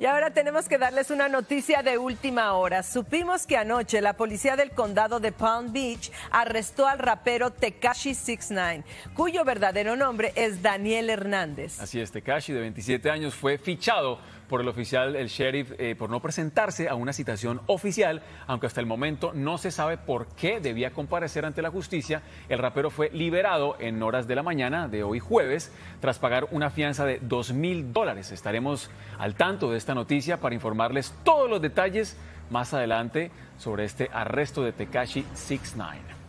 Y ahora tenemos que darles una noticia de última hora. Supimos que anoche la policía del condado de Palm Beach arrestó al rapero Tekashi 69, cuyo verdadero nombre es Daniel Hernández. Así es, Tekashi de 27 años fue fichado por el oficial, el sheriff, eh, por no presentarse a una citación oficial, aunque hasta el momento no se sabe por qué debía comparecer ante la justicia. El rapero fue liberado en horas de la mañana de hoy jueves tras pagar una fianza de dos mil dólares. Estaremos al tanto de esta noticia para informarles todos los detalles más adelante sobre este arresto de Tekashi 69.